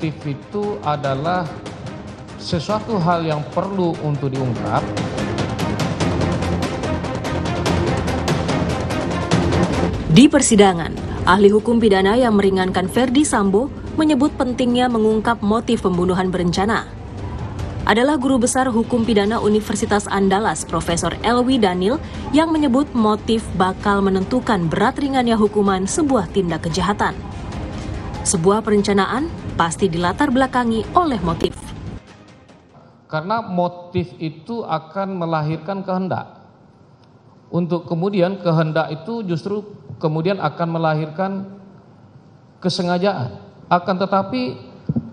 objektif itu adalah sesuatu hal yang perlu untuk diungkap. Di persidangan, ahli hukum pidana yang meringankan Ferdi Sambo menyebut pentingnya mengungkap motif pembunuhan berencana. Adalah guru besar hukum pidana Universitas Andalas, Profesor Elwi Daniel yang menyebut motif bakal menentukan berat ringannya hukuman sebuah tindak kejahatan. Sebuah perencanaan pasti dilatar belakangi oleh motif. Karena motif itu akan melahirkan kehendak. Untuk kemudian kehendak itu justru kemudian akan melahirkan kesengajaan. Akan tetapi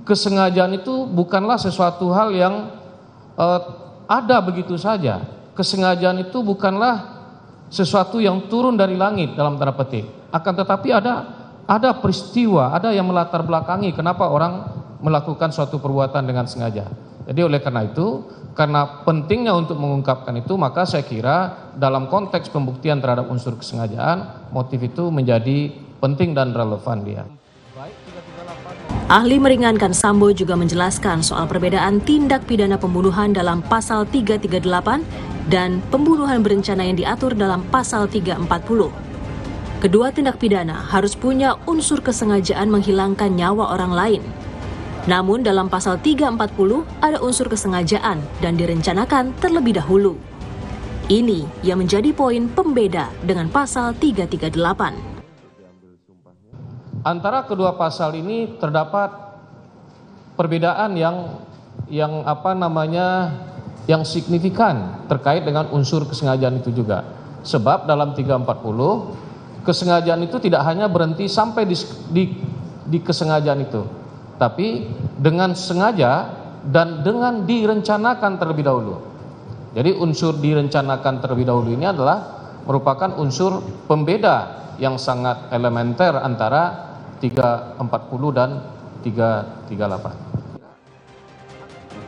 kesengajaan itu bukanlah sesuatu hal yang eh, ada begitu saja. Kesengajaan itu bukanlah sesuatu yang turun dari langit dalam tanda petik. Akan tetapi ada ada peristiwa, ada yang melatar belakangi kenapa orang melakukan suatu perbuatan dengan sengaja. Jadi oleh karena itu, karena pentingnya untuk mengungkapkan itu, maka saya kira dalam konteks pembuktian terhadap unsur kesengajaan, motif itu menjadi penting dan relevan dia. Ahli meringankan Sambo juga menjelaskan soal perbedaan tindak pidana pembunuhan dalam pasal 338 dan pembunuhan berencana yang diatur dalam pasal 340. Kedua tindak pidana harus punya unsur kesengajaan menghilangkan nyawa orang lain. Namun dalam pasal 340 ada unsur kesengajaan dan direncanakan terlebih dahulu. Ini yang menjadi poin pembeda dengan pasal 338. Antara kedua pasal ini terdapat perbedaan yang yang apa namanya yang signifikan terkait dengan unsur kesengajaan itu juga. Sebab dalam 340 kesengajaan itu tidak hanya berhenti sampai di, di, di kesengajaan itu, tapi dengan sengaja dan dengan direncanakan terlebih dahulu. Jadi unsur direncanakan terlebih dahulu ini adalah merupakan unsur pembeda yang sangat elementer antara 340 dan 338.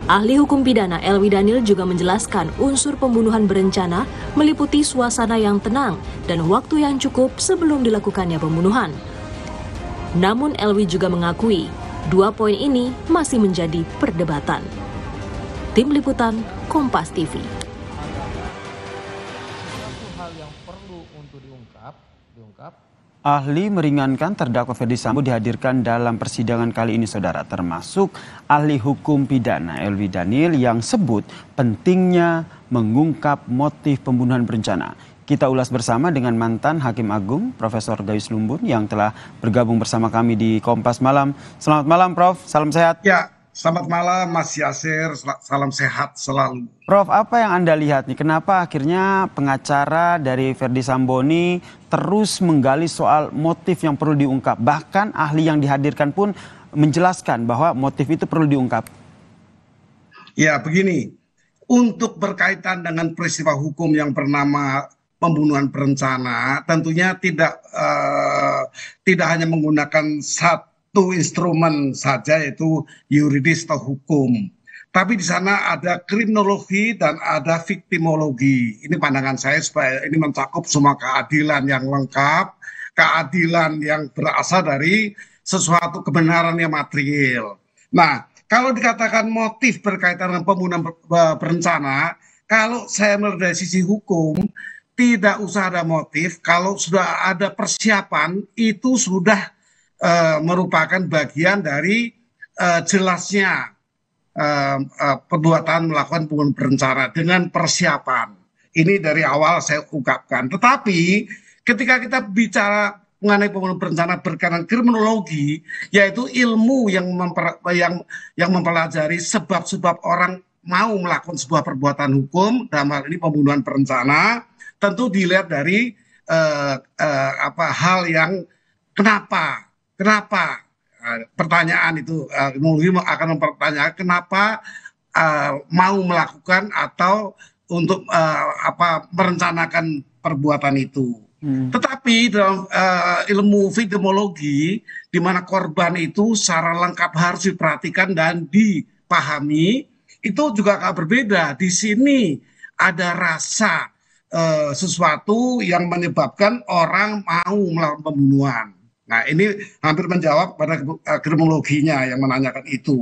Ahli hukum pidana Elwi Daniel juga menjelaskan unsur pembunuhan berencana meliputi suasana yang tenang dan waktu yang cukup sebelum dilakukannya pembunuhan. Namun Elwi juga mengakui dua poin ini masih menjadi perdebatan. Tim Liputan Kompas TV Ahli meringankan terdakwa Ferdi Sambo dihadirkan dalam persidangan kali ini saudara termasuk ahli hukum pidana Elvi Daniel yang sebut pentingnya mengungkap motif pembunuhan berencana. Kita ulas bersama dengan mantan Hakim Agung Profesor Gayus Lumbun yang telah bergabung bersama kami di Kompas Malam. Selamat malam Prof, salam sehat. Ya, Selamat malam Mas Yasir, salam sehat selalu. Prof, apa yang Anda lihat nih? Kenapa akhirnya pengacara dari Verdi Samboni terus menggali soal motif yang perlu diungkap? Bahkan ahli yang dihadirkan pun menjelaskan bahwa motif itu perlu diungkap. Ya, begini. Untuk berkaitan dengan peristiwa hukum yang bernama pembunuhan berencana, tentunya tidak uh, tidak hanya menggunakan satu satu instrumen saja yaitu yuridis atau hukum. Tapi di sana ada kriminologi dan ada victimologi. Ini pandangan saya supaya ini mencakup semua keadilan yang lengkap, keadilan yang berasal dari sesuatu kebenaran yang material. Nah, kalau dikatakan motif berkaitan dengan pembunuhan e, berencana, kalau saya melihat dari sisi hukum, tidak usah ada motif. Kalau sudah ada persiapan, itu sudah Eh, merupakan bagian dari eh, jelasnya eh, perbuatan melakukan pembunuhan berencana dengan persiapan. Ini dari awal saya ungkapkan. Tetapi ketika kita bicara mengenai pembunuhan berencana berkenaan kriminologi, yaitu ilmu yang memper, yang yang mempelajari sebab-sebab orang mau melakukan sebuah perbuatan hukum dalam hal ini pembunuhan berencana, tentu dilihat dari uh, uh, apa hal yang kenapa kenapa ah, pertanyaan itu uh, akan mempertanyakan kenapa ah, mau melakukan atau untuk apa merencanakan perbuatan itu. Hmm. Tetapi dalam uh, ilmu fitemologi di mana korban itu secara lengkap harus diperhatikan dan dipahami itu juga agak berbeda. Di sini ada rasa uh, sesuatu yang menyebabkan orang mau melakukan pembunuhan. Nah ini hampir menjawab pada eh, kriminologinya yang menanyakan itu.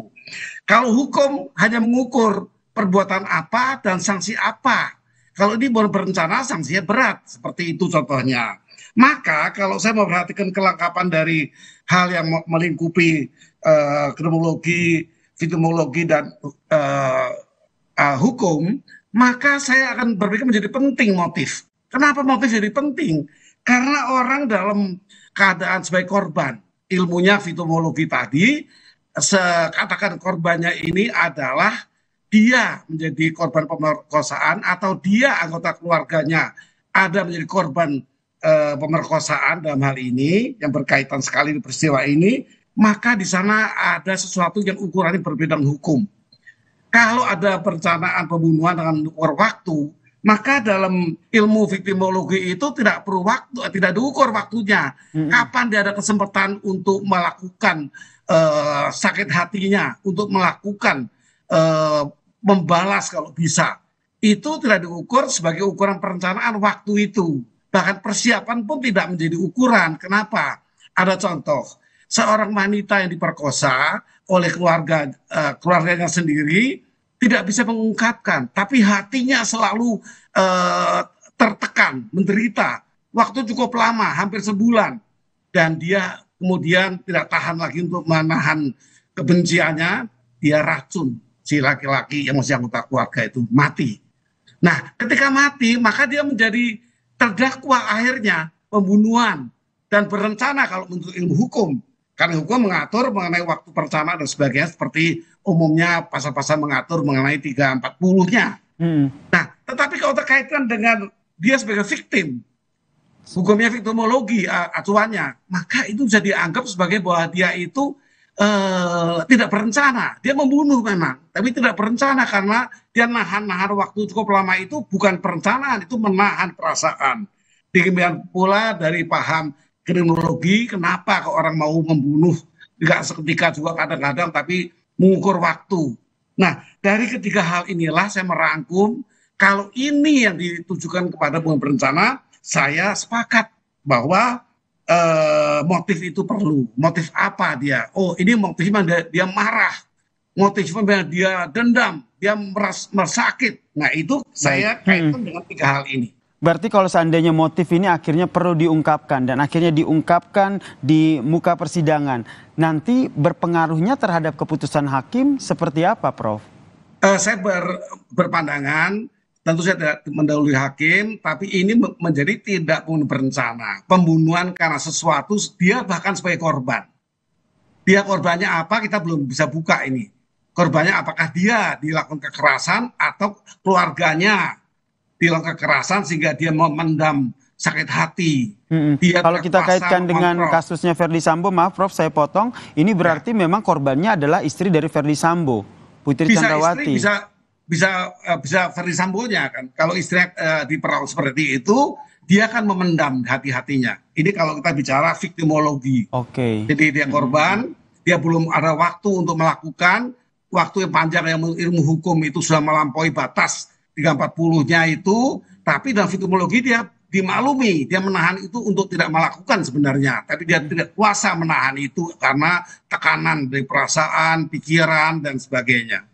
Kalau hukum hanya mengukur perbuatan apa dan sanksi apa. Kalau ini baru berencana sanksinya berat, seperti itu contohnya. Maka kalau saya memperhatikan kelengkapan dari hal yang melingkupi uh, kriminologi, dan uh, uh, hukum, maka saya akan berpikir menjadi penting motif. Kenapa motif jadi penting? Karena orang dalam keadaan sebagai korban, ilmunya fitomologi tadi, sekatakan korbannya ini adalah dia menjadi korban pemerkosaan atau dia anggota keluarganya ada menjadi korban e, pemerkosaan dalam hal ini yang berkaitan sekali dengan peristiwa ini, maka di sana ada sesuatu yang ukurannya berbeda dengan hukum. Kalau ada perencanaan pembunuhan dengan ukur waktu, maka dalam ilmu victimologi itu tidak perlu waktu, tidak diukur waktunya. hmm Kapan dia ada kesempatan untuk melakukan uh, sakit hatinya, untuk melakukan uh, membalas kalau bisa. Itu tidak diukur sebagai ukuran perencanaan waktu itu. Bahkan persiapan pun tidak menjadi ukuran. Kenapa? Ada contoh, seorang wanita yang diperkosa oleh keluarga uh, keluarganya sendiri tidak bisa mengungkapkan, tapi hatinya selalu eh, tertekan, menderita. Waktu cukup lama, hampir sebulan, dan dia kemudian tidak tahan lagi untuk menahan kebenciannya, dia racun si laki-laki yang masih anggota keluarga itu mati. Nah, ketika mati, maka dia menjadi terdakwa akhirnya pembunuhan dan berencana kalau menurut ilmu hukum karena hukum mengatur mengenai waktu pertama dan sebagainya seperti umumnya pasal-pasal mengatur mengenai 340-nya. Hmm. Nah, tetapi kalau terkaitkan dengan dia sebagai victim, hukumnya victimologi uh, eh, acuannya, maka itu bisa dianggap sebagai bahwa dia itu uh, tidak berencana. Dia membunuh memang, tapi tidak berencana karena dia nahan-nahan waktu cukup lama itu bukan perencanaan, itu menahan perasaan. Demikian pula dari paham kriminologi kenapa kok orang mau membunuh tidak seketika juga kadang-kadang tapi mengukur waktu. Nah, dari ketiga hal inilah saya merangkum kalau ini yang ditujukan kepada pengurus berencana, saya sepakat bahwa eh, motif itu perlu. Motif apa dia? Oh, ini motifnya dia, dia marah. Motifnya dia dendam, dia meras, sakit. Nah, itu saya hmm. kaitkan hmm. dengan tiga hal ini. Berarti kalau seandainya motif ini akhirnya perlu diungkapkan dan akhirnya diungkapkan di muka persidangan, nanti berpengaruhnya terhadap keputusan hakim seperti apa, Prof? Uh, saya ber, berpandangan, tentu saya tidak mendahului hakim, tapi ini menjadi tidak pun berencana. Pembunuhan karena sesuatu, dia bahkan sebagai korban. Dia korbannya apa, kita belum bisa buka ini. Korbannya apakah dia dilakukan kekerasan atau keluarganya bilang kekerasan sehingga dia memendam sakit hati. Hmm. Dia Kalau kita kaitkan dengan Prof. kasusnya Verdi Sambo, maaf Prof, saya potong. Ini ya. berarti ya. memang korbannya adalah istri dari Verdi Sambo, Putri bisa Candrawati. Istri, bisa bisa sambo eh, bisa Verdi Sambonya kan. Kalau istri uh, eh, diperlakukan seperti itu, dia akan memendam hati-hatinya. Ini kalau kita bicara victimologi. Oke. Okay. Jadi dia korban, dia belum ada waktu untuk melakukan, waktu yang panjang yang ilmu hukum itu sudah melampaui batas 340-nya itu, tapi dalam fitumologi dia dimaklumi, dia menahan itu untuk tidak melakukan sebenarnya, tapi dia hmm. tidak kuasa menahan itu karena tekanan dari perasaan, pikiran dan sebagainya.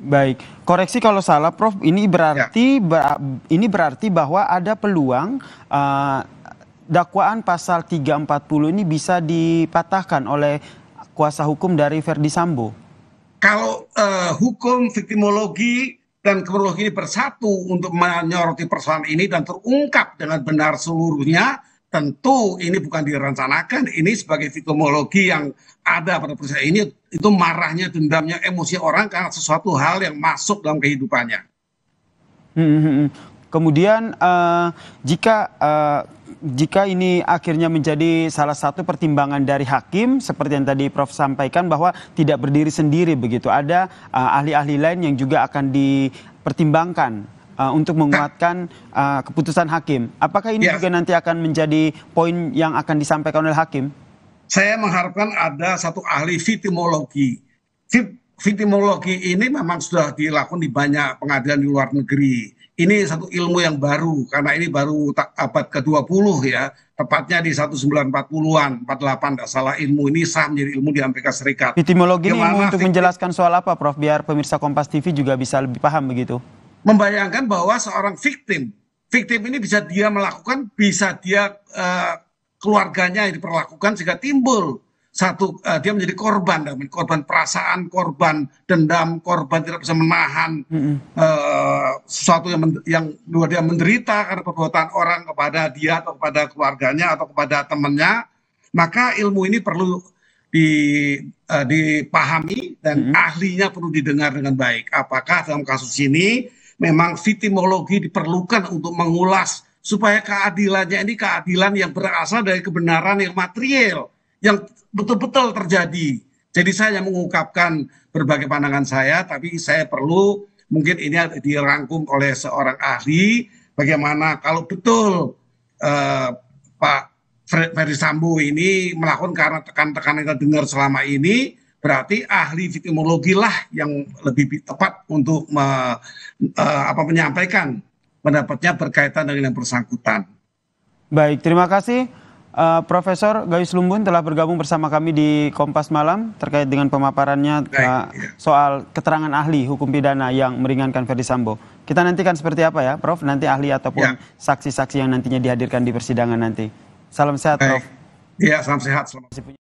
Baik, koreksi kalau salah, Prof. Ini berarti ya. ber, ini berarti bahwa ada peluang uh, dakwaan pasal 340 ini bisa dipatahkan oleh kuasa hukum dari Verdi Sambo. Kalau uh, hukum victimologi dan kemudian ini bersatu untuk menyoroti persoalan ini dan terungkap dengan benar seluruhnya, tentu ini bukan direncanakan, ini sebagai fitomologi yang ada pada peristiwa ini, itu marahnya, dendamnya, emosi orang karena sesuatu hal yang masuk dalam kehidupannya. Hmm, hmm, hmm. Kemudian uh, jika uh, jika ini akhirnya menjadi salah satu pertimbangan dari hakim seperti yang tadi Prof sampaikan bahwa tidak berdiri sendiri begitu ada eh, ahli-ahli uh, lain yang juga akan dipertimbangkan uh, untuk menguatkan uh, keputusan hakim. Apakah ini ya. juga nanti akan menjadi poin yang akan disampaikan oleh hakim? Saya mengharapkan ada satu ahli vitimologi. Vitimologi ini memang sudah dilakukan di banyak pengadilan di luar negeri ini satu ilmu yang baru karena ini baru abad ke-20 ya, tepatnya di 1940-an, 48 tidak salah ilmu ini sah menjadi ilmu di Amerika Serikat. Etimologi ini ilmu untuk menjelaskan soal apa Prof biar pemirsa Kompas TV juga bisa lebih paham begitu. Membayangkan bahwa seorang victim, victim ini bisa dia melakukan, bisa dia uh, keluarganya diperlakukan sehingga timbul satu uh, dia menjadi korban, korban perasaan, korban dendam, korban tidak bisa menahan mm -hmm. uh, sesuatu yang yang dia menderita karena perbuatan orang kepada dia atau kepada keluarganya atau kepada temannya, maka ilmu ini perlu di uh, dipahami dan mm -hmm. ahlinya perlu didengar dengan baik. Apakah dalam kasus ini memang vitimologi diperlukan untuk mengulas supaya keadilannya ini keadilan yang berasal dari kebenaran yang material yang betul-betul terjadi. Jadi saya mengungkapkan berbagai pandangan saya, tapi saya perlu mungkin ini dirangkum oleh seorang ahli bagaimana kalau betul eh, Pak Ferry Sambo ini melakukan karena tekan-tekan yang terdengar selama ini, berarti ahli victimologi lah yang lebih tepat untuk me, eh, apa, menyampaikan pendapatnya berkaitan dengan yang bersangkutan. Baik, terima kasih. Uh, Profesor Gayus Lumbun telah bergabung bersama kami di Kompas Malam terkait dengan pemaparannya uh, soal keterangan ahli hukum pidana yang meringankan Ferdi Sambo. Kita nantikan seperti apa ya, Prof? Nanti ahli ataupun ya. saksi-saksi ya. yang nantinya dihadirkan di persidangan nanti. Salam sehat, Baik. Prof. Iya, salam sehat. Selamat.